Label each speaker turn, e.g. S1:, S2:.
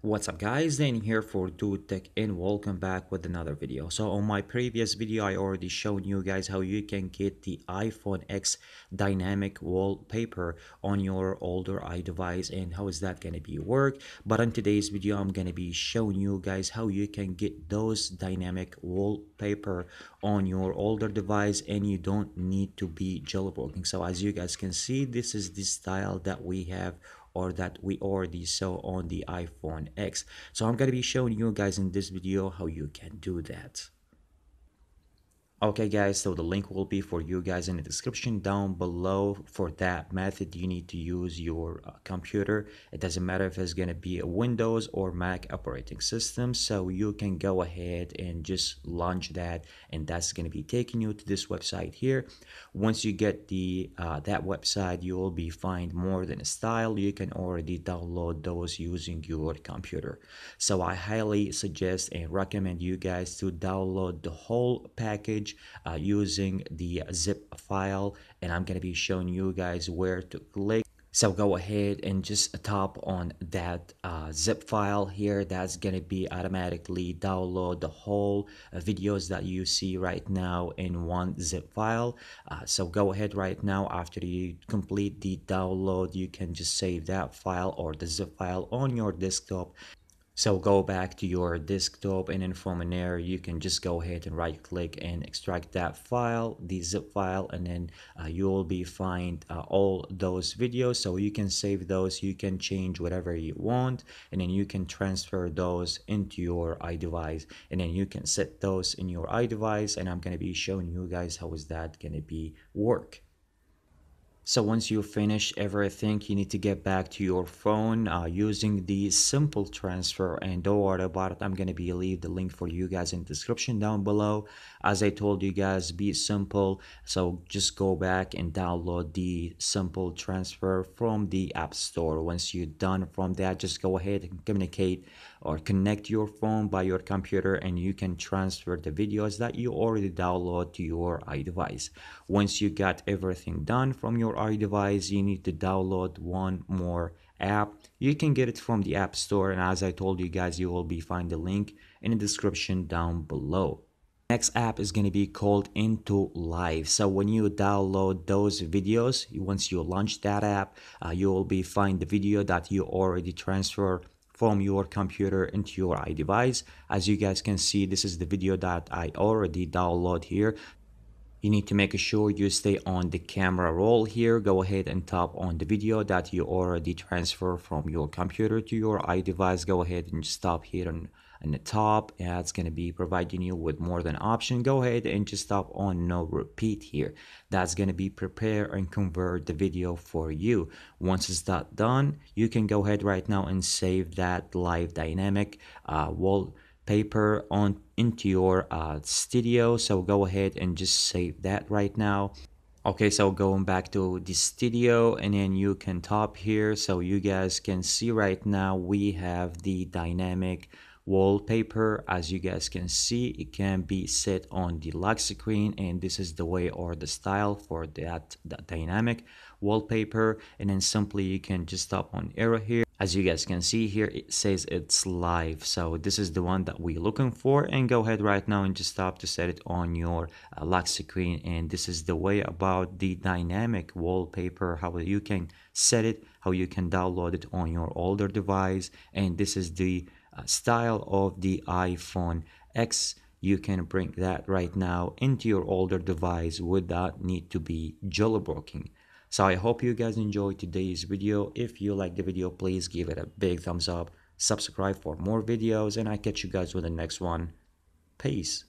S1: What's up guys, Dan here for Dude Tech and welcome back with another video. So on my previous video I already showed you guys how you can get the iPhone X dynamic wallpaper on your older iDevice and how is that gonna be work. But on today's video I'm gonna be showing you guys how you can get those dynamic wallpaper on your older device and you don't need to be jailbroken. So as you guys can see this is the style that we have or that we already saw on the iPhone X. So I'm going to be showing you guys in this video how you can do that. Okay guys, so the link will be for you guys in the description down below for that method you need to use your uh, computer. It doesn't matter if it's going to be a Windows or Mac operating system, so you can go ahead and just launch that and that's going to be taking you to this website here. Once you get the uh, that website, you will be find more than a style. You can already download those using your computer. So I highly suggest and recommend you guys to download the whole package page uh, using the zip file and I'm going to be showing you guys where to click. So go ahead and just tap on that uh, zip file here. That's going to be automatically download the whole uh, videos that you see right now in one zip file. Uh, so go ahead right now after you complete the download, you can just save that file or the zip file on your desktop so go back to your desktop and then from there you can just go ahead and right click and extract that file, the zip file, and then uh, you'll be find uh, all those videos. So you can save those, you can change whatever you want, and then you can transfer those into your iDevice and then you can set those in your iDevice and I'm going to be showing you guys how is that going to be work. So once you finish everything, you need to get back to your phone uh, using the simple transfer. And don't worry about it. I'm going to be leave the link for you guys in description down below. As I told you guys, be simple. So just go back and download the simple transfer from the app store. Once you're done from that, just go ahead and communicate or connect your phone by your computer and you can transfer the videos that you already download to your iDevice. Once you got everything done from your iDevice, you need to download one more app. You can get it from the App Store and as I told you guys, you will be find the link in the description down below next app is going to be called into live so when you download those videos once you launch that app uh, you will be find the video that you already transfer from your computer into your iDevice. As you guys can see, this is the video that I already download here you need to make sure you stay on the camera roll here go ahead and tap on the video that you already transfer from your computer to your iDevice go ahead and stop here on, on the top that's going to be providing you with more than option go ahead and just tap on no repeat here that's going to be prepare and convert the video for you once it's that done you can go ahead right now and save that live dynamic uh, wall paper on into your uh, studio so go ahead and just save that right now okay so going back to the studio and then you can top here so you guys can see right now we have the dynamic wallpaper as you guys can see it can be set on the lock screen and this is the way or the style for that, that dynamic wallpaper and then simply you can just tap on arrow here as you guys can see here it says it's live so this is the one that we're looking for and go ahead right now and just tap to set it on your uh, lock screen and this is the way about the dynamic wallpaper how you can set it how you can download it on your older device and this is the uh, style of the iPhone X, you can bring that right now into your older device without need to be jailbreaking. So I hope you guys enjoyed today's video. If you like the video, please give it a big thumbs up, subscribe for more videos, and I catch you guys with the next one. Peace.